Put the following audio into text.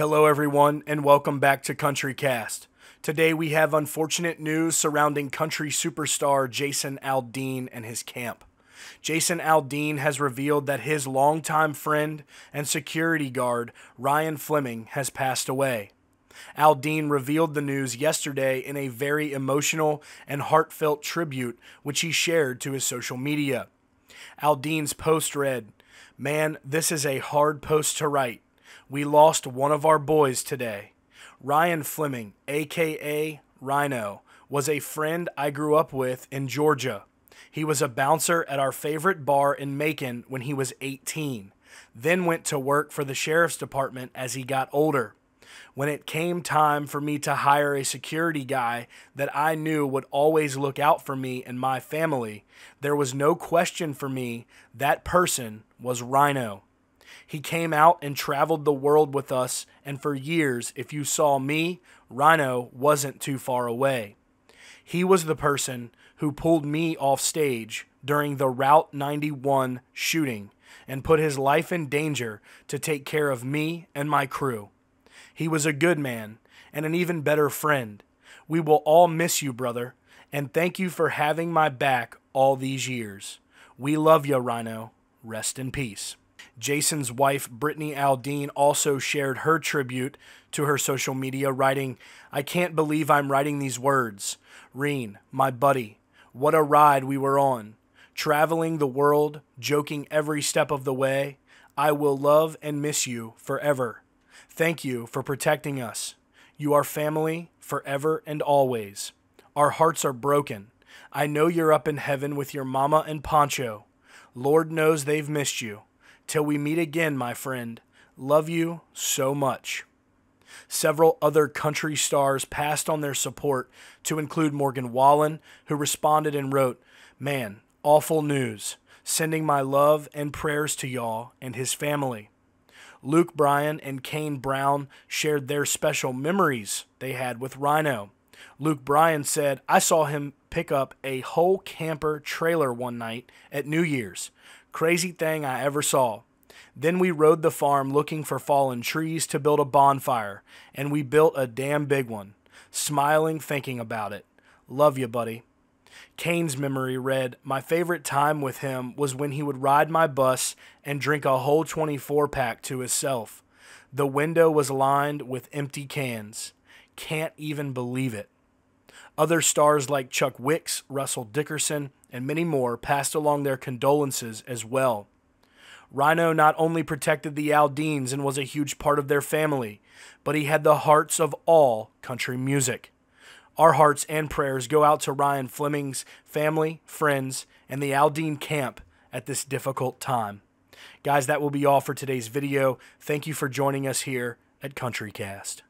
Hello, everyone, and welcome back to Country Cast. Today we have unfortunate news surrounding country superstar Jason Aldean and his camp. Jason Aldean has revealed that his longtime friend and security guard, Ryan Fleming, has passed away. Aldean revealed the news yesterday in a very emotional and heartfelt tribute which he shared to his social media. Aldean's post read, Man, this is a hard post to write. We lost one of our boys today. Ryan Fleming, aka Rhino, was a friend I grew up with in Georgia. He was a bouncer at our favorite bar in Macon when he was 18, then went to work for the sheriff's department as he got older. When it came time for me to hire a security guy that I knew would always look out for me and my family, there was no question for me that person was Rhino. He came out and traveled the world with us, and for years, if you saw me, Rhino wasn't too far away. He was the person who pulled me off stage during the Route 91 shooting and put his life in danger to take care of me and my crew. He was a good man and an even better friend. We will all miss you, brother, and thank you for having my back all these years. We love you, Rhino. Rest in peace. Jason's wife, Brittany Aldean, also shared her tribute to her social media, writing, I can't believe I'm writing these words. Reen, my buddy, what a ride we were on. Traveling the world, joking every step of the way, I will love and miss you forever. Thank you for protecting us. You are family forever and always. Our hearts are broken. I know you're up in heaven with your mama and Pancho. Lord knows they've missed you. Till we meet again, my friend, love you so much. Several other country stars passed on their support, to include Morgan Wallen, who responded and wrote, Man, awful news. Sending my love and prayers to y'all and his family. Luke Bryan and Kane Brown shared their special memories they had with Rhino. Luke Bryan said, I saw him pick up a whole camper trailer one night at New Year's. Crazy thing I ever saw. Then we rode the farm looking for fallen trees to build a bonfire, and we built a damn big one. Smiling, thinking about it. Love you, buddy. Kane's memory read, My favorite time with him was when he would ride my bus and drink a whole 24 pack to himself. The window was lined with empty cans. Can't even believe it. Other stars like Chuck Wicks, Russell Dickerson, and many more passed along their condolences as well. Rhino not only protected the Aldeans and was a huge part of their family, but he had the hearts of all country music. Our hearts and prayers go out to Ryan Fleming's family, friends, and the Aldine camp at this difficult time. Guys, that will be all for today's video. Thank you for joining us here at CountryCast.